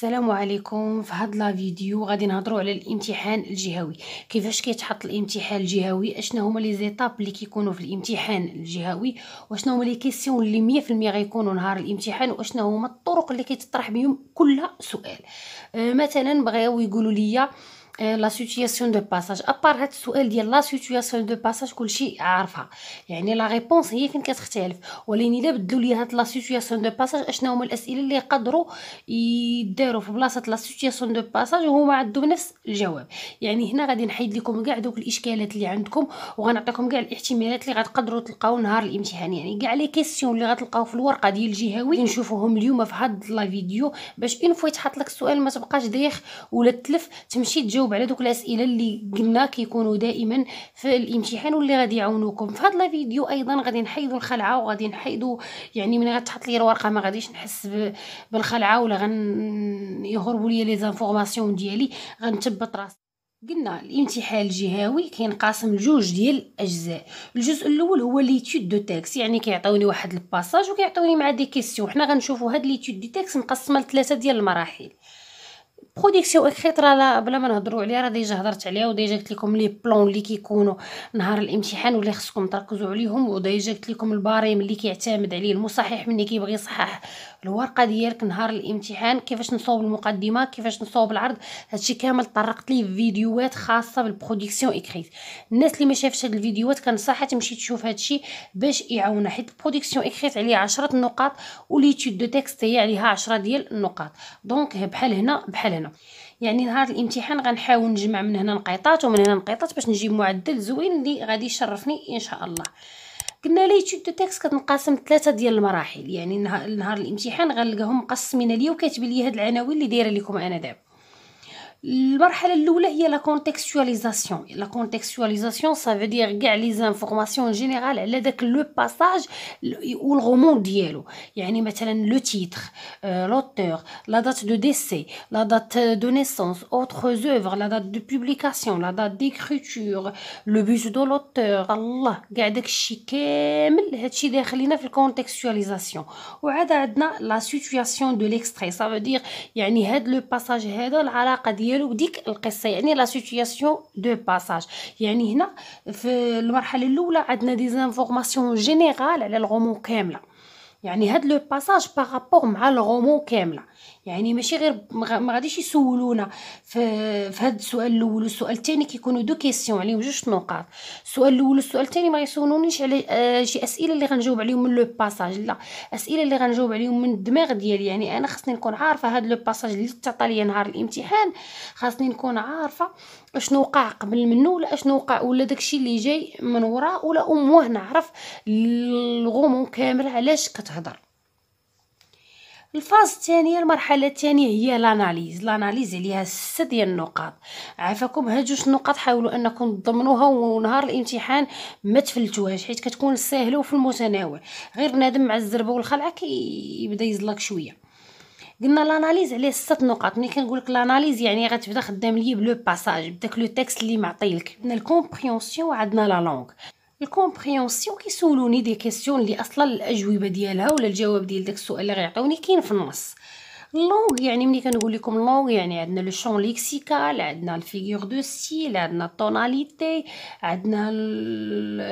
السلام عليكم في هاد لا فيديو غادي نهضروا على الامتحان الجهوي كيفاش كيتحط الامتحان الجهوي اشنا هما لي زيتاب اللي كيكونوا في الامتحان الجهوي واشنا هما لي كيسيون اللي 100% غيكونوا نهار الامتحان واشنا هما الطرق اللي كيتطرح بهم كل سؤال أه مثلا بغاو يقولوا لي لا سيتوياسيون دو باساج ابار هاد السؤال ديال لا سيتوياسيون دو باساج كلشي عارفها يعني لا ريبونس هي فين كتختلف ولكن الا بدلوا لي هاد لا سيتوياسيون دو باساج اشنو هما الاسئله اللي يقدروا يديروا في بلاصه لا سيتوياسيون دو باساج وهما عندهم نفس الجواب يعني هنا غادي نحيد لكم كاع دوك الاشكالات اللي عندكم وغنعطيكم كاع الاحتمالات اللي غتقدروا تلقاو نهار الامتحان يعني كاع لي كيسيون اللي غتلقاو في الورقه ديال الجهوي نشوفوهم اليوم في هاد لا فيديو باش اون فوا يتحط لك السؤال ما تبقاش دايخ ولا تلف تمشي تجاوب نجاوب على دوك الاسئله اللي قلنا كيكونوا دائما في الامتحان واللي غادي يعاونوكم في هذا الفيديو ايضا غادي نحيدوا الخلعه وغادي نحيدوا يعني من غتحط لي الورقه ما غاديش نحس بالخلعه ولا غن لي لي زانفورماسيون ديالي غنثبت راسي قلنا الامتحان الجهوي كينقسم لجوج ديال الاجزاء الجزء الاول هو ليتود دو تيكس يعني كيعطيوني واحد الباساج وكيعطيوني مع دي كيسيون حنا غنشوفوا هاد ليتود دو تيكس مقسمه لثلاثه ديال المراحل برودكسيون شي واحد راه بلا ما نهضروا عليها راه ديجا هضرت عليها وديجا قلت لكم لي بلون اللي كيكونوا نهار الامتحان واللي خصكم تركزوا عليهم وديجا قلت لكم الباريم اللي كيعتمد عليه المصحح ملي كيبغي يصحح الورقه ديالك نهار الامتحان كيفاش نصوب المقدمه كيفاش نصوب العرض هادشي كامل طرقت ليه في فيديوهات خاصه بالبرودكسيون اكريت الناس اللي ما شافش هاد الفيديوهات كنصحها تمشي تشوف هادشي باش يعاونها حيت البرودكسيون اكريت عليه 10 نقاط وليتود دو تيكست هي عليها 10 ديال النقاط دونك بحال هنا بحال هنا يعني نهار الامتحان غنحاول نجمع من هنا نقيطات ومن هنا نقيطات باش نجيب معدل زوين اللي غادي يشرفني ان شاء الله قلنا ليتود دو تيكس كتنقسم ثلاثه ديال المراحل يعني نهار الامتحان غنلقاهم مقسمين ليا وكاتب ليا هاد العناوين اللي دايره لكم انا دابا la marche la lourde la contextualisation la contextualisation ça veut dire garder les informations générales elle le passage ou le roman. il y le titre euh, l'auteur la date de décès la date de naissance autres œuvres la date de publication la date d'écriture le bus de l'auteur voilà garder chikem c'est derrière la contextualisation ou aide à la situation de l'extrait ça veut dire il y une le passage aide à relation ديالو ديك القصه يعني لا سيتوياسيون دو باساج يعني هنا في المرحله الاولى عندنا دي زانفورماسيون جينيرال على الغومون كامله يعني هاد لو باساج بارابور مع الغومون كامله يعني ماشي غير ما غاديش يسولونا في في هذا السؤال الاول والسؤال الثاني كيكونوا دو كيسيون عليهم جوج نقاط السؤال الاول والسؤال الثاني ما يسولونيش على آه، شي اسئله اللي غنجاوب عليهم من لو باساج لا اسئله اللي غنجاوب عليهم من الدماغ ديالي يعني انا خصني نكون عارفه هذا لو باساج اللي تعطى ليا نهار الامتحان خاصني نكون عارفه اشنو وقع قبل منه ولا اشنو وقع ولا داكشي اللي جاي من وراه ولا اموه نعرف الغموم كامل علاش كتهضر الفاز الثانيه المرحله الثانيه هي لاناليز لاناليز عليها سته ديال النقاط عافاكم هاد جوج النقاط حاولوا انكم تضمنوها ونهار الامتحان ما تفلتوهاش حيت كتكون ساهله وفي المتناول غير بنادم مع الزربه والخلعه كيبدا يزلك شويه قلنا لاناليز عليه ست نقاط ملي كنقول لك لاناليز يعني غتبدا خدام ليا بلو باساج بداك لو تيكست اللي معطيلك عندنا الكومبريونسيون وعندنا لا لونغ الكومبريونسيون كيسولوني دي كيسيون اللي اصلا الاجوبه ديالها ولا الجواب ديال داك السؤال اللي غيعطوني كاين في النص لونغ يعني ملي كنقول لكم لونغ يعني عندنا لو شون ليكسيكال عندنا الفيغور دو ستيل عندنا التوناليتي عندنا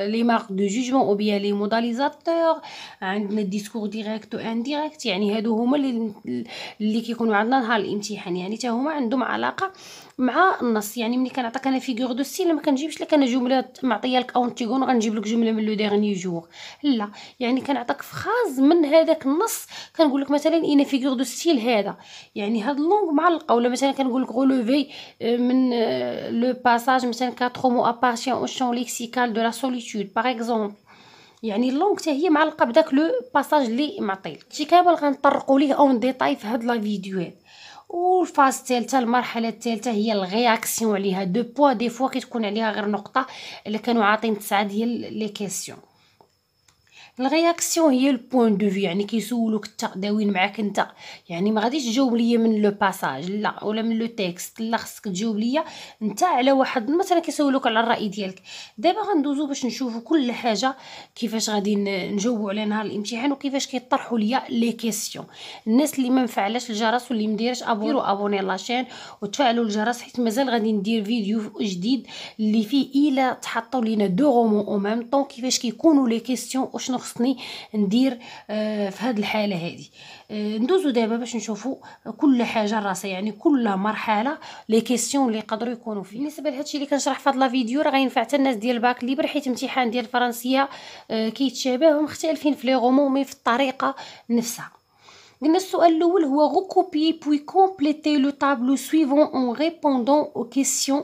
لي مارك دو جوجمون او بيان لي موداليزاتور عندنا الديسكور ديريكت و انديريكت يعني هادو هما اللي اللي كيكونوا عندنا نهار الامتحان يعني حتى هما عندهم علاقه مع النص يعني ملي كنعطيك انا فيغور دو ستيل ما كنجيبش لك انا جمله معطيه لك اونتيغون غنجيب لك جمله من لو ديرني جوغ لا يعني كنعطيك فخاز من هذاك النص كنقول لك مثلا اين فيغور دو ستيل هذا يعني هاد لونغ مع القوله مثلا كنقول لك غولوفي آه، من لو آه، باساج مثلا مو ابارتيان او شون ليكسيكال دو لا سوليتود باغ اكزومبل يعني اللونغ حتى هي معلقه بداك لو باساج اللي معطيل شي كامل غنطرقوا ليه اون ديتاي في هاد لا فيديوهات والفاز الثالثه المرحله الثالثه هي الرياكسيون عليها دو بوا دي فوا كتكون عليها غير نقطه اللي كانوا عاطين تسعه ديال لي كيسيون الرياكسيون هي البوان دو في يعني كيسولوك انت داوين معاك انت يعني ما غاديش تجاوب ليا من لو باساج لا ولا من لو تيكست لا خصك تجاوب ليا انت على واحد مثلا كيسولوك على الراي ديالك دابا غندوزو باش نشوفو كل حاجه كيفاش غادي نجاوبو على نهار الامتحان وكيفاش كيطرحوا ليا لي كيسيون الناس اللي ما مفعلاش الجرس واللي مديرش ابونيرو ابوني لاشين وتفعلوا الجرس حيت مازال غادي ندير فيديو جديد اللي فيه الا تحطوا لينا دو غومون او ميم طون كيفاش كيكونوا لي كيسيون وشنو خصني ندير آه، في هاد الحاله هادي آه، ندوزو دابا باش نشوفو كل حاجه راسها يعني كل مرحله لي كيسيون اللي يقدروا يكونوا فيه بالنسبه لهادشي اللي كنشرح في هاد لا فيديو راه غينفع حتى الناس ديال الباك ليبر حيت امتحان ديال الفرنسيه آه، كيتشابه ومختلفين في لي غومون في الطريقه نفسها قلنا السؤال الاول هو غوكوبي بوي كومبليتي لو طابلو سويفون اون ريبوندون او كيسيون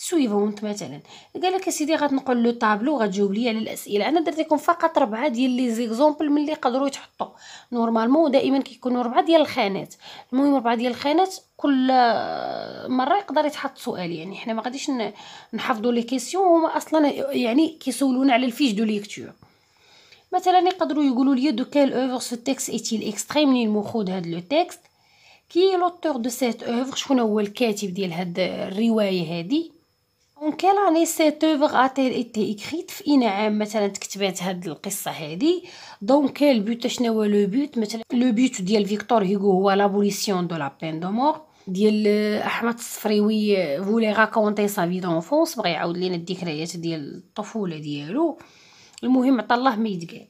سويفونت مثلا قال لك سيدي غتنقل لو طابلو غتجاوب لي على الاسئله انا درت لكم فقط ربعه ديال لي زيكزومبل ملي يقدروا يتحطوا نورمالمون دائما كيكونوا ربعه ديال الخانات المهم ربعه ديال الخانات كل مره يقدر يتحط سؤال يعني حنا ما غاديش نحفظوا لي كيسيون هما اصلا يعني كيسولونا على الفيش دو ليكتور مثلا يقدروا يقولوا لي دو كيل اوفر سو تيكست ايتيل اكستريم لي ماخوذ هاد لو تيكست كي لوتور دو سيت اوفر شكون هو الكاتب ديال هاد الروايه هادي اون كيل اني سيت اوفر اتيل ايتي اكريت في اين عام مثلا تكتبات هاد القصه هادي دونك بوت شنو هو لو بوت مثلا لو بوت ديال فيكتور هيغو هو لابوليسيون دو لا بين دو مور ديال احمد الصفريوي فولي راكونتي سا في دونفونس بغا يعاود لينا الذكريات ديال الطفوله ديالو المهم عطا الله ما يتقال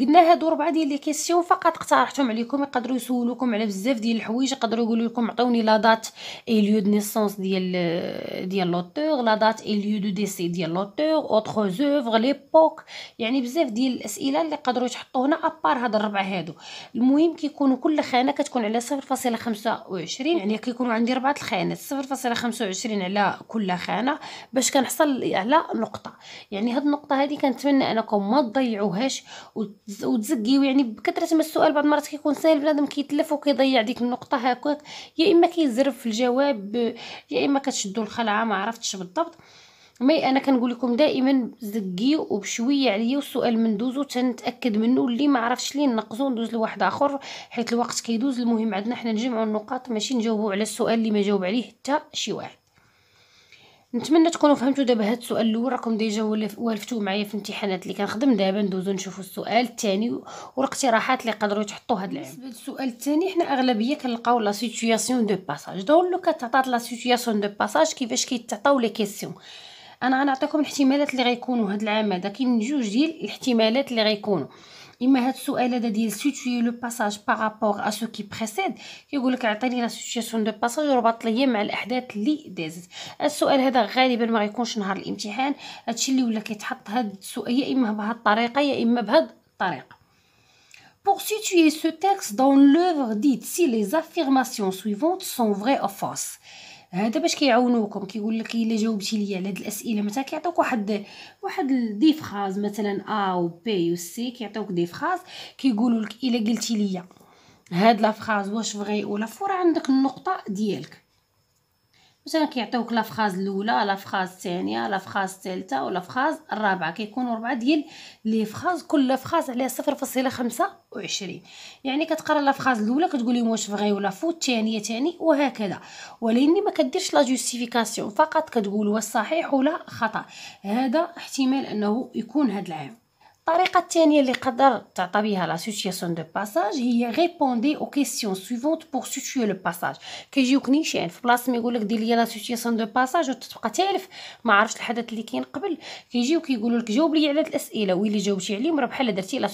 قلنا هادو ربعه ديال لي كيسيون فقط اقترحتهم عليكم يقدروا يسولوكم على بزاف ديال الحوايج يقدروا يقولوا لكم عطوني لا دات اي ليو دو نيسونس ديال ديال لوتور لا دات اي ليو دو ديسي ديال لوتور اوتر زوفغ ليبوك يعني بزاف ديال الاسئله اللي قدروا تحطوا هنا ابار هاد الربعه هادو المهم كيكونوا كل خانه كتكون على 0.25 يعني كيكونوا عندي ربعه الخانات 0.25 على كل خانه باش كنحصل على نقطه يعني هاد النقطه هذه كنتمنى انكم ما تضيعوهاش وتزكيو يعني بكثره ما السؤال بعض المرات كيكون ساهل بنادم كيتلف وكيضيع ديك النقطه هكاك يا اما كيزرف في الجواب يا اما كتشدو الخلعه ما عرفتش بالضبط مي انا كنقول لكم دائما زكيو وبشويه عليا والسؤال مندوزو تنتاكد منه اللي ما عرفش ليه نقزو ندوز لواحد اخر حيت الوقت كيدوز المهم عندنا حنا نجمعوا النقاط ماشي نجاوبوا على السؤال اللي ما جاوب عليه حتى شي واحد نتمنى تكونوا فهمتوا دابا هاد السؤال الاول راكم ديجا والفتوه معايا في الامتحانات اللي كنخدم دابا ندوزو نشوفوا السؤال الثاني والاقتراحات اللي قدروا تحطوا هاد العام بالنسبه للسؤال الثاني حنا اغلبيه كنلقاو لا سيتوياسيون دو باساج دونك لو كتعطات لا سيتوياسيون دو باساج كيفاش كيتعطاو لي كيسيون انا غنعطيكم الاحتمالات اللي غيكونوا هاد العام هذا كاين جوج ديال الاحتمالات اللي غيكونوا اما هاد السؤال هذا ديال سيتوي لو باساج بارابور ا سو كي بريسيد كيقول لك عطيني لا سيتواسيون دو باساج وربط ليا مع الاحداث اللي دازت السؤال هذا غالبا ما غيكونش نهار الامتحان هادشي اللي ولا كيتحط هاد السؤال يا اما بهاد الطريقه يا اما بهاد الطريقه Pour situer ce texte dans l'œuvre dite si les affirmations suivantes sont vraies ou fausses. هذا باش كيعاونوكم كيقول لك الا جاوبتي ليا على هاد الاسئله مثلا كيعطيوك واحد واحد دي فراز مثلا ا و بي و سي كيعطيوك دي فراز كيقولوا لك الا قلتي ليا هاد لا فراز واش فغي ولا فور عندك النقطه ديالك مثلا كيعطيوك لافخاز الاولى لافخاز الثانيه لافخاز الثالثه ولافخاز الرابعه كيكونوا ربعه ديال لي فخاز كل فخاز عليها صفر فاصله خمسة يعني كتقرا لافخاز الاولى كتقول لهم واش فغي ولا فو الثانيه ثاني وهكذا ولكن ما كديرش لا جوستيفيكاسيون فقط كتقول واش صحيح ولا خطا هذا احتمال انه يكون هذا العام الطريقة الثانية اللي قدر تعطى بها لا دو باساج هي ريبوندي او كيسيون سويفونت بور سيتيو لو باساج كيجيوك نيشان في بلاصه ما يقول لك دير لي لا دو باساج وتبقى تالف ما عرفتش الحدث اللي كاين قبل كيجيوك يقولوا لك جاوب لي على الاسئله ويلي جاوبتي عليهم راه بحال درتي لا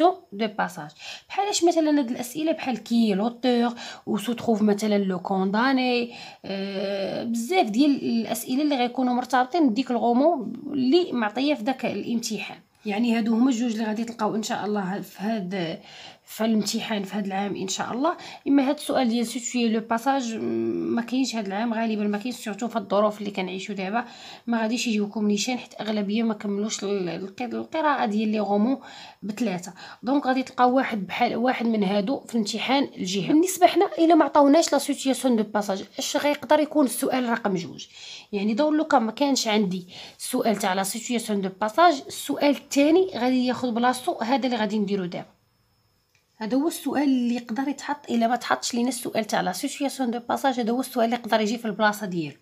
دو باساج بحالاش مثلا هاد الاسئله بحال كي لوتور و سو تروف مثلا لو كونداني آه، بزاف ديال الاسئله اللي غيكونوا مرتبطين بديك الغومون اللي معطيه في داك الامتحان يعني هادو هما الجوج اللي غادي تلقاو ان شاء الله في هاد فالامتحان في هذا العام ان شاء الله اما هذا السؤال ديال سيتوي لو باساج ما كاينش هذا العام غالبا ما كاينش سورتو في الظروف اللي كنعيشو دابا ما غاديش يجيوكم نيشان حيت اغلبيه ما كملوش القراءه ديال لي غومون بثلاثه دونك غادي تلقاو واحد بحال واحد من هادو في الامتحان الجهه بالنسبه حنا الا ما عطاوناش لا سيتوياسيون دو باساج اش غيقدر يكون السؤال رقم جوج يعني دور لوكا ما كانش عندي السؤال تاع لا سيتوياسيون دو باساج السؤال الثاني غادي ياخذ بلاصتو هذا اللي غادي نديرو دابا هذا هو السؤال اللي يقدر يتحط الا ما تحطش لينا السؤال تاع لا سيتوياسيون دو باساج هذا هو السؤال اللي يقدر يجي في البلاصه ديالو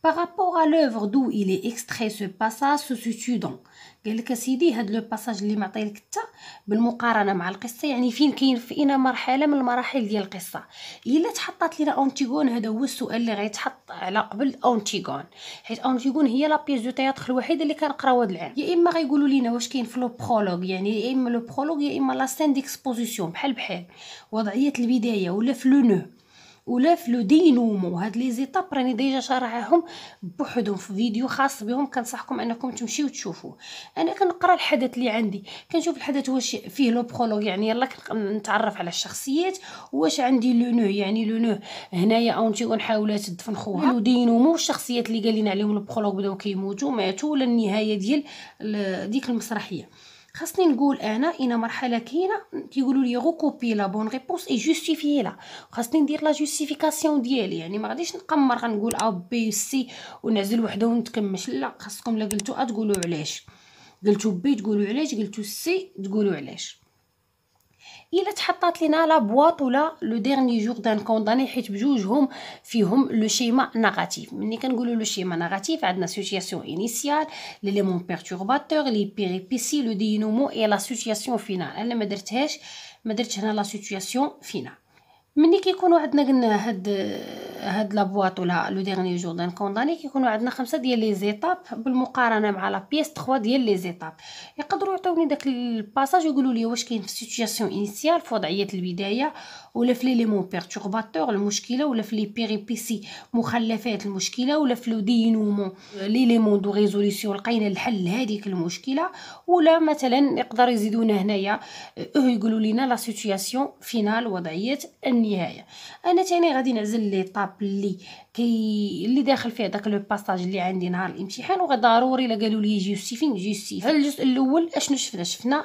Par rapport à l'œuvre d'où il est extrait ce passage se situe dans قال لك سيدي هاد لو باساج اللي معطيلك حتى بالمقارنه مع القصه يعني فين كاين في اينا مرحله من المراحل ديال القصه الا تحطات لينا اونتيغون هذا هو السؤال اللي غيتحط على قبل اونتيغون حيت اونتيغون هي لا بيس دو تياتر الوحيده اللي كنقراو هاد العام يا اما غيقولوا لينا واش كاين في لو برولوغ يعني يا اما لو برولوغ يا اما لا سين ديكسبوزيسيون بحال بحال وضعيه البدايه ولا في لو نو ولاف لو دينومو هاد لي زيتاب راني ديجا شارعاهم بوحدهم في فيديو خاص بهم كنصحكم انكم تمشيو تشوفوه انا كنقرا الحدث اللي عندي كنشوف الحدث واش فيه لو برولوغ يعني يلا نتعرف على الشخصيات واش عندي لو نو يعني لو نو هنايا اونتي ونحاولات تدفن خوها لو دينومو الشخصيات اللي قالينا عليهم لو بخولوغ بداو كيموتوا ماتوا ولا النهايه ديال ديك المسرحيه خاصني نقول انا الى مرحله كاينه كيقولوا لي غوكوبي لا بون ريبونس اي جوستيفي لا خاصني ندير لا جوستيفيكاسيون ديالي يعني ما غاديش نقمر غنقول ا بي سي ونعزل وحده ونتكمش لا خاصكم لا قلتو ا تقولوا علاش قلتو بي تقولوا علاش قلتو سي تقولوا علاش الا تحطات لينا لا بواط ولا لو ديرني جوغ دان كونداني حيت بجوجهم فيهم لو شيما نيجاتيف ملي كنقولوا لو شيما نيجاتيف عندنا سوتياسيون انيسيال ليليمون بيرتورباتور لي بيريبيسي لو دينومو اي لا سوتياسيون فينال انا ما درتهاش ما درتش هنا لا سوتياسيون فينال ملي كيكونوا عندنا قلنا هاد هاد لابواط ولا لو ديغني جور دان كونداني يعني كيكونوا عندنا خمسه ديال لي زيتاب بالمقارنه مع لا بيس 3 ديال لي زيتاب يقدروا يعطوني داك الباساج يقولوا لي واش كاين في سيتوياسيون انيسيال في وضعيه البدايه ولا في لي مون بيرتورباتور المشكله ولا في لي بيريبيسي مخلفات المشكله ولا في لو دينومون لي مون دو ريزوليسيون لقينا الحل لهذيك المشكله ولا مثلا يقدر يزيدونا هنايا آه، يقولوا لينا لا سيتوياسيون فينال وضعيه النهايه النهايه انا تاني غادي نعزل لي طاب لي كي اللي داخل فيه داك لو باساج اللي عندي نهار الامتحان وغا ضروري الا قالوا لي جي السيفين جي السيفين الجزء الاول اشنو شفنا شفنا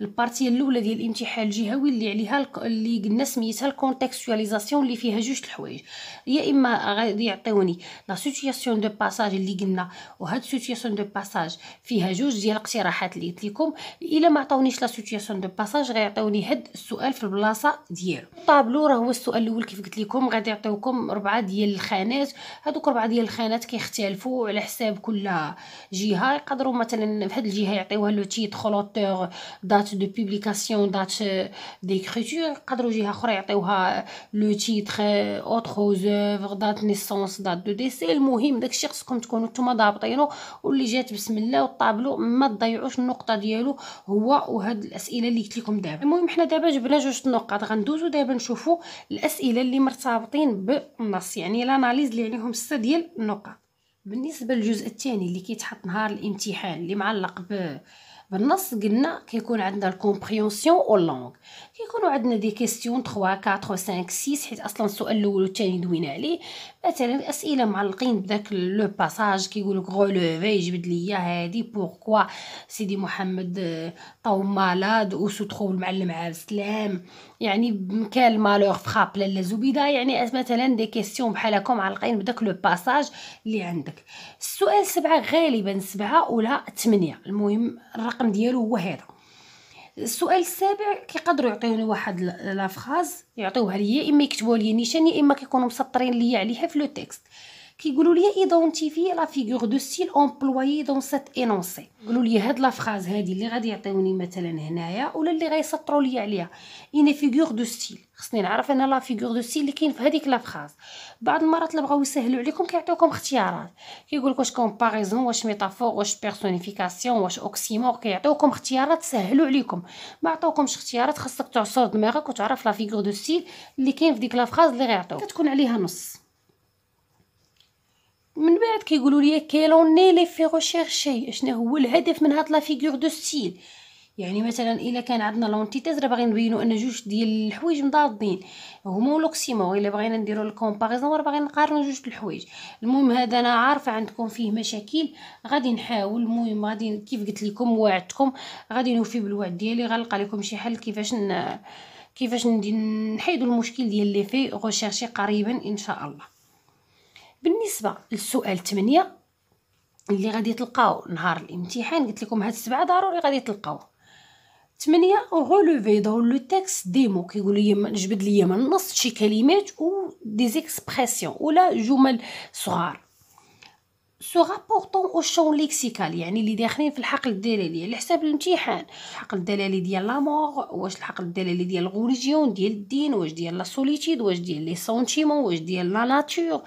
البارتي الاولى ديال الامتحان الجهوي اللي عليها اللي قلنا سميتها الكونتكستواليزاسيون اللي فيها جوج الحوايج يا اما غادي يعطيوني لا سيتوياسيون دو باساج اللي قلنا وهاد سيتوياسيون دو باساج فيها جوج ديال الاقتراحات اللي قلت لكم الا ما عطاونيش لا سيتوياسيون دو باساج غيعطيوني هاد السؤال في البلاصه ديالو الطابلو راه هو السؤال الاول كيف قلت لكم غادي يعطيوكم ربعه ديال ديال الخانات هذوك ربعه ديال الخانات كيختلفوا على حساب كل جهه يقدروا مثلا فهاد الجهه يعطيوها لو تيت خلوتور دات دو بوبليكاسيون دات ديكريتور يقدروا جهه اخرى يعطيوها لو تيت اوتر زوفر دات نيسونس دات دو ديسي المهم داكشي خصكم تكونوا نتوما ضابطينو واللي جات بسم الله والطابلو ما تضيعوش النقطه ديالو هو وهاد الاسئله اللي قلت لكم دابا المهم حنا دابا جبنا جوج نقاط غندوزو دابا نشوفوا الاسئله اللي مرتبطين بالنص يعني يعني لاناليز اللي عليهم سته ديال النقاط بالنسبه للجزء الثاني اللي كيتحط نهار الامتحان اللي معلق ب بالنص قلنا كيكون عندنا الكومبريونسيون او لونغ كيكونوا عندنا دي كيستيون 3 4 5 6 حيت اصلا السؤال الاول والثاني دوينا عليه مثلا اسئله معلقين بداك لو باساج كيقولك غولوفي يجبد ليا هادي بوركوا سيدي محمد آه، طاو مالاد و سو المعلم عبد السلام يعني كان مالور فخاب لالا زبيده يعني مثلا دي كيسيون بحال هكا معلقين بداك لو باساج اللي عندك السؤال سبعة غالبا سبعة ولا ثمانية المهم الرقم ديالو هو هذا السؤال السابع كيقدروا يعطيوني واحد لافراز يعطيوها ليا اما يكتبوها ليا نيشان يا اما كيكونوا مسطرين ليا عليها في لو تيكست كيقولوا لي ايدونتيفي لا فيغور دو ستيل امبلوي دون سيت انونسي قولوا لي هاد لا فراز هادي اللي غادي يعطيوني مثلا هنايا ولا اللي غيسطروا لي عليها اين فيغور دو ستيل خصني نعرف انا لا فيغور دو ستيل اللي كاين في هذيك لا فراز بعض المرات اللي بغاو يسهلوا عليكم كيعطيوكم اختيارات كيقول لك واش كومباريزون واش ميتافور واش بيرسونيفيكاسيون واش اوكسيمور كيعطيوكم اختيارات سهلوا عليكم ما عطاوكمش اختيارات خاصك تعصر دماغك وتعرف لا فيغور دو ستيل اللي كاين في ديك لا فراز اللي غيعطيوك كتكون عليها نص من بعد كيقولوا لي كيلوني لي في ريشيرشي شنو هو الهدف من هاد لا فيغور دو ستيل يعني مثلا الا كان عندنا لونتيتيز راه باغيين نبينو ان جوج ديال الحوايج مضادين هما ولوكسيمون الا بغينا نديرو الكومباريزون راه باغيين نقارنو جوج الحوايج المهم هذا انا عارفه عندكم فيه مشاكل غادي نحاول المهم غادي كيف قلت لكم وعدتكم غادي نوفي بالوعد ديالي غنلقى لكم شي حل كيفاش ن... كيفاش نحيدو المشكل ديال لي في غوشيرشي قريبا ان شاء الله بالنسبه للسؤال 8 اللي غادي تلقاو نهار الامتحان قلت لكم هاد السبعه ضروري غادي تلقاو 8 غولوفي دون لو تيكست ديمو كيقول لي جبد لي من النص شي كلمات و دي زيكسبرسيون ولا جمل صغار سو رابورتون او شون ليكسيكال يعني اللي داخلين في الحقل الدلالي على حساب الامتحان الحقل الدلالي ديال لامور واش الحقل الدلالي ديال الغوليجيون ديال الدين واش ديال لا سوليتيد واش ديال لي سونتيمون واش ديال لا ناتور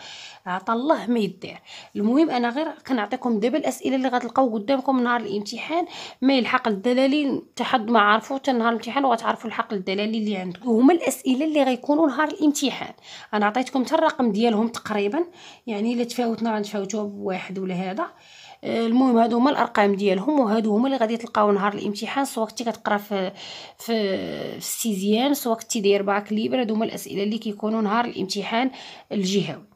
عطا الله ما يدير المهم انا غير كنعطيكم دابا الاسئله اللي غتلقاو قدامكم نهار الامتحان ما يلحق الدلالي تحد حد ما عرفو حتى نهار الامتحان وغتعرفوا الحق الدلالي اللي عندكم هما الاسئله اللي غيكونوا نهار الامتحان انا عطيتكم حتى الرقم ديالهم تقريبا يعني الا تفاوتنا غنتفاوتوا بواحد ولا هذا آه، المهم هادو هما الارقام ديالهم وهادو هما اللي غادي تلقاو نهار الامتحان سواء كنتي كتقرا في في السيزيام سواء كنتي داير باك ليبر هادو هما الاسئله اللي كيكونوا نهار الامتحان الجهوي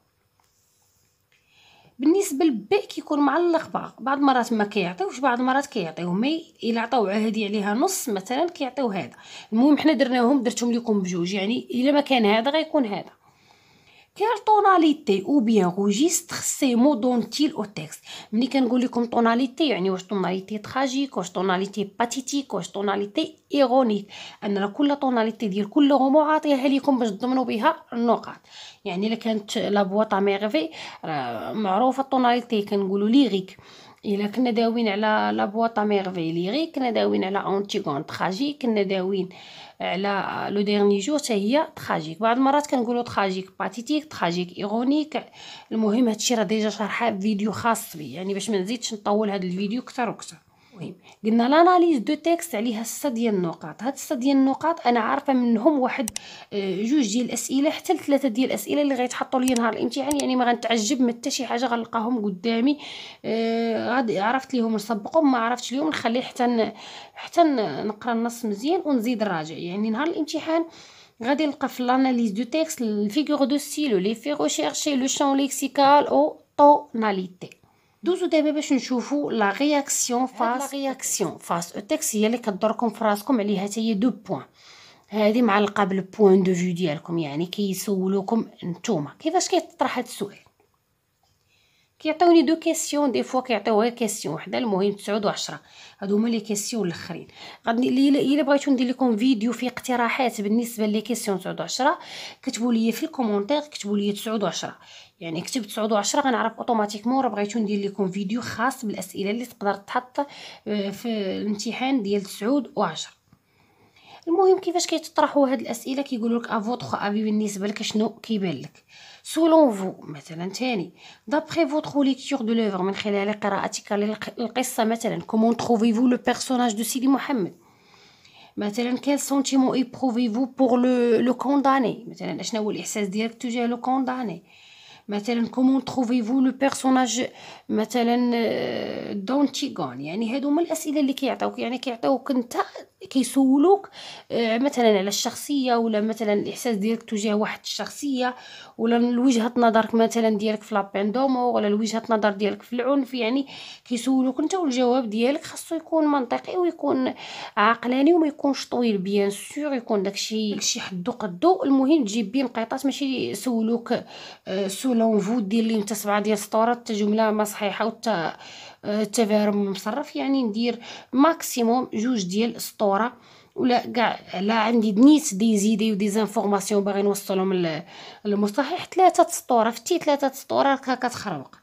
بالنسبه للبيع كيكون معلق بعض بعض المرات ما كيعطيوش بعض المرات كيعطيو مي الا عطاو عهدي عليها نص مثلا كيعطيو هذا المهم حنا درناهم درتهم لكم بجوج يعني الا ما كان هذا غيكون هذا كاين طوناليتي او بيان روجيستر سي مو دونتيل او تيكست ملي كنقول لكم طوناليتي يعني واش طوناليتي تراجيك واش طوناليتي باتيتيك واش طوناليتي ايرونيك ان كل طوناليتي ديال كل غومو عاطيها لكم باش تضمنوا بها النقاط يعني الا كانت لا بواطا ميغفي معروفه الطوناليتي كنقولوا ليغيك الا كنا داوين على لا بواطا كنا داوين على اونتيغون تراجيك كنا داوين على لو ديرني جو حتى هي تراجيك بعض المرات كنقولوا تراجيك باتيتيك تراجيك ايرونيك المهم هادشي راه ديجا شرحه فيديو خاص بي يعني باش ما نزيدش نطول هاد الفيديو كثر وكثر المهم قلنا لاناليز دو تيكست عليها سته ديال النقاط هاد سته ديال النقاط انا عارفه منهم واحد آه، جوج ديال الاسئله حتى لثلاثه ديال الاسئله اللي غيتحطوا لي نهار الامتحان يعني ما غنتعجب من حتى شي حاجه غنلقاهم قدامي آه، غادي عرفت ليهم نسبقهم ما عرفتش ليهم نخليه حتى حتى نقرا النص مزيان ونزيد نراجع يعني نهار الامتحان غادي نلقى في لاناليز دو تيكست الفيغور دو ستيل لي في ريشيرشي لو شون ليكسيكال او طوناليتي دوزو دابا باش نشوفو لا رياكسيون فاس لا رياكسيون فاس او هي اللي كدوركم في راسكم عليها حتى هي دو بوين هذه معلقه بالبوين دو فيو ديالكم يعني كيسولوكم نتوما كيفاش كيطرح هذا السؤال كيعطيوني دو كيسيون دي فوا كيعطيو غير كيسيون وحده المهم 9 و10 هادو هما لي كيسيون الاخرين غادي الا بغيتو ندير لكم فيديو في اقتراحات بالنسبه لي كيسيون 9 و10 كتبوا لي في الكومونتير كتبوا لي 9 و10 يعني كتبت سعود و10 غنعرف اوتوماتيكمون راه بغيتو ندير لكم فيديو خاص بالاسئله اللي تقدر تحط آه، في الامتحان ديال سعود و10 المهم كيفاش كيتطرحوا هاد الاسئله كيقولوا لك افوتخ ابي بالنسبه لك شنو كيبان لك سولون فو مثلا ثاني دابري فوتخ ليكتور دو لوفر من خلال قراءتك للقصه مثلا كومون تروفي فو لو بيرسوناج دو سيدي محمد مثلا كيل سونتيمون ايبروفي فو بور لو لو كونداني مثلا اشنو هو الاحساس ديالك تجاه لو كونداني مثلا كومون تروفيفو لو بيرسوناج مثلا دونتيغون آه، يعني هادو هما الاسئله اللي كيعطيوك يعني كيعطيوك انت كيسولوك آه، مثلا على الشخصيه ولا مثلا الاحساس ديالك تجاه واحد الشخصيه ولا وجهه نظرك مثلا ديالك في لابيندومو ولا وجهه نظر ديالك في العنف يعني كيسولوك انت والجواب ديالك خاصو يكون منطقي ويكون عقلاني وما يكونش طويل بيان سور يكون داكشي شي حدو قدو المهم تجيب بيه مقيطات ماشي يسولوك سولوك آه، لونفود دير لي نتا سبعه ديال السطورات حتى جمله ما صحيحه وتا التفاهم آه، مصرف يعني ندير ماكسيموم جوج ديال السطوره ولا كاع لا عندي دنيت دي زيدي ودي زانفورماسيون باغي نوصلهم للمصحح ثلاثه سطوره فتي ثلاثه سطوره هكا كتخربق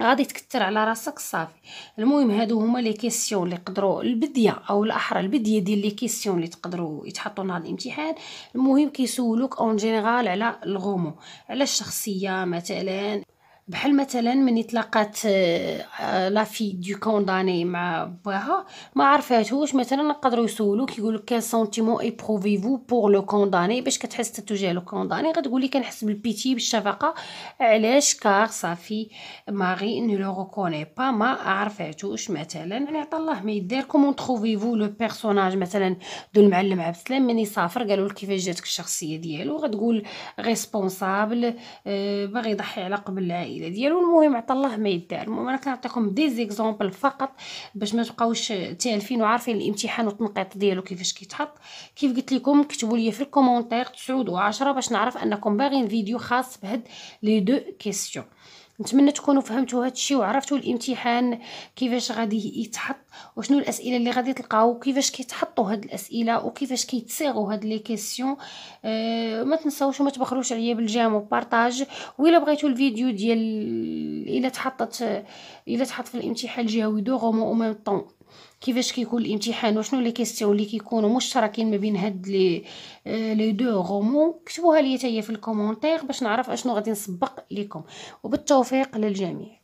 غادي تكثر على راسك صافي المهم هادو هما لي كيسيون اللي قدروا البديه او الاحرى البديه ديال لي كيسيون اللي تقدروا يتحطوا نهار الامتحان المهم كيسولوك اون جينيرال على الغومو على الشخصيه مثلا بحال مثلا ملي طلقات آه، لافي دو كونداني مع باها ما عرفاتوش مثلا نقدروا يسولوك يقول لك كان سونتيمون فو بور لو كونداني باش كتحس تتجاه لو كونداني غتقولي كنحس بالبيتي بالشفقه علاش كار صافي ماري ني لو ريكوني با ما عرفاتوش مثلا يعني عطا الله ما يدير كومون فو لو بيرسوناج مثلا دو المعلم عبد السلام ملي سافر قالوا لك كيفاش جاتك الشخصيه ديالو غتقول ريسبونسابل آه، باغي يضحي على قبل العائله العائله ديالو المهم الله ما يدار المهم انا كنعطيكم دي زيكزامبل فقط باش ما تبقاوش تالفين وعارفين الامتحان والتنقيط ديالو كيفاش كيتحط كيف قلت لكم كتبوا لي في الكومونتير 9 و10 باش نعرف انكم باغيين فيديو خاص بهاد لي دو كيسيون نتمنى تكونوا فهمتوا هذا الشيء وعرفتوا الامتحان كيفاش غادي يتحط وشنو الاسئله اللي غادي تلقاو كيفاش كيتحطوا هاد الاسئله وكيفاش كيتصيغوا هاد لي كيسيون أه ما تنساوش وما تبخلوش عليا بالجيم وبارطاج الا بغيتوا الفيديو ديال الا تحطت الا تحط في الامتحان الجهوي دو غومون او ميم طون كيفاش كيكون الامتحان وشنو لي كيستيون لي كيكونوا مشتركين ما بين هاد لي آه، لي دو غومو كتبوها ليا تاهي في الكومونتير باش نعرف اشنو غادي نسبق ليكم وبالتوفيق للجميع